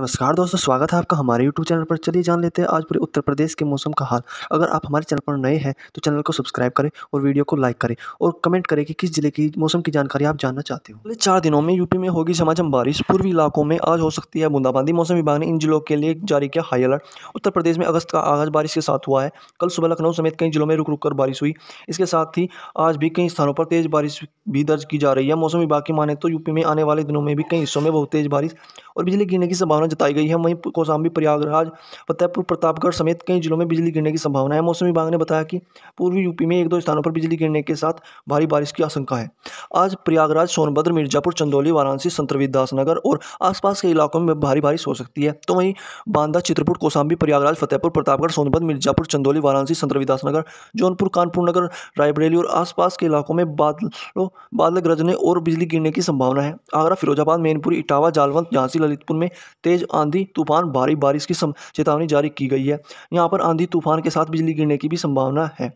नमस्कार दोस्तों स्वागत है आपका हमारे YouTube चैनल पर चलिए जान लेते हैं आज पूरे उत्तर प्रदेश के मौसम का हाल अगर आप हमारे चैनल पर नए हैं तो चैनल को सब्सक्राइब करें और वीडियो को लाइक करें और कमेंट करें कि किस जिले की मौसम की जानकारी आप जानना चाहते हो अगले चार दिनों में यूपी में होगी समाजम बारिश पूर्वी इलाकों में आज हो सकती है बूंदाबांदी मौसम विभाग ने इन जिलों के लिए जारी किया हाई अलर्ट उत्तर प्रदेश में अगस्त का आगाज बारिश के साथ हुआ है कल सुबह लखनऊ समेत कई जिलों में रुक रुक कर बारिश हुई इसके साथ ही आज भी कई स्थानों पर तेज बारिश भी दर्ज की जा रही है मौसम विभाग की माने तो यूपी में आने वाले दिनों में भी कई हिस्सों में बहुत तेज बारिश और बिजली गिरने की संभावना जताई गई है वहीं कौशाम्बी प्रयागराज फतेहपुर प्रतापगढ़ समेत कई जिलों में बिजली गिरने की संभावना है मौसम विभाग ने बताया कि पूर्वी यूपी में एक दो स्थानों पर बिजली गिरने के साथ भारी बारिश की आशंका है आज प्रयागराज सोनभद्र मिर्जापुर चंदौली वाराणसी संतरविदास नगर और आसपास के इलाकों में भारी बारिश हो सकती है तो वहीं बांदा चित्रपुर कौशाम्बी प्रयागराज फतेहपुर प्रतापगढ़ सोनभद्र मिर्जापुर चंदौली वाराणसी संतरविदास नगर जौनपुर कानपुर नगर रायबरेली और आसपास के इलाकों में बादलों बादल गरजने और बिजली गिरने की संभावना है आगरा फिरोजाबाद मैनपुरी इटावा जालवंत झांसी ललितपुर में तेज आंधी तूफान भारी बारिश की चेतावनी जारी की गई है यहाँ पर आंधी तूफान के साथ बिजली गिरने की भी संभावना है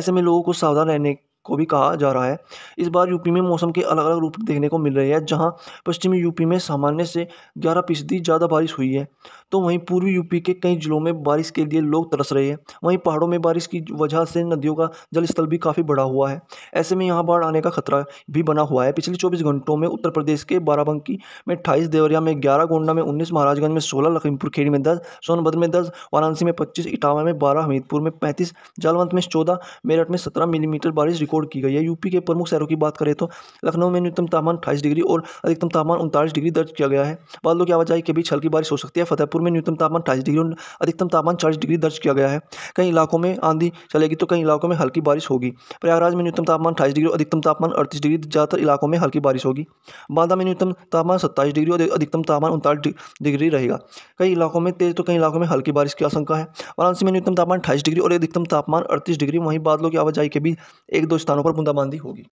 ऐसे में लोगों को सावधान रहने को भी कहा जा रहा है इस बार यूपी में मौसम के अलग अलग रूप देखने को मिल रहे हैं जहाँ पश्चिमी यूपी में सामान्य से ग्यारह फीसदी ज़्यादा बारिश हुई है तो वहीं पूर्वी यूपी के कई जिलों में बारिश के लिए लोग तरस रहे हैं वहीं पहाड़ों में बारिश की वजह से नदियों का जलस्तर भी काफ़ी बढ़ा हुआ है ऐसे में यहाँ बाढ़ आने का खतरा भी बना हुआ है पिछले चौबीस घंटों में उत्तर प्रदेश के बाराबंकी में अट्ठाईस देवरिया में ग्यारह गोंडा में उन्नीस महाराजगंज में सोलह लखीमपुर खेड़ी में दस सोनभद्र में दस वाराणसी में पच्चीस इटावा में बारह हमीदपुर में पैंतीस जालवंत में चौदह मेरठ में सत्रह मिलीमीटर बारिश रिकॉर्ड रिकॉर्ड की गई है यूपी के प्रमुख शहरों की बात करें तो लखनऊ में न्यूनतम तापमान अठाईस डिग्री और अधिकतम तापमान उनतालीस डिग्री दर्ज किया गया है बादलों की आवाजाही के बीच हल्की बारिश हो सकती है फतेहपुर में न्यूनतम तापमान अठाईस डिग्री और अधिकतम तापमान चालीस डिग्री दर्ज किया गया है कई इलाकों में आंधी चलेगी तो कई इलाकों में हल्की बारिश होगी प्रयागराज में न्यूनतम तापमान अठाईस डिग्री और अधिकतम तापमान अड़तीस डिग्री ज़्यादातर इलाकों में हल्की बारिश होगी बांदा में न्यूनतम तापमान सत्ताईस डिग्री और अधिकतम तापमान उनतालीस डिग्री रहेगा कई इलाकों में तेज़ तो कई इलाकों में हल्की बारिश की आशंका है वाराणसी में न्यूनतम तापमान अठाईस डिग्री और अधिकतम तापमान अड़तीस डिग्री वहीं बादलों की आवाजाही के बीच एक दो स्थानों पर बूंदाबांदी होगी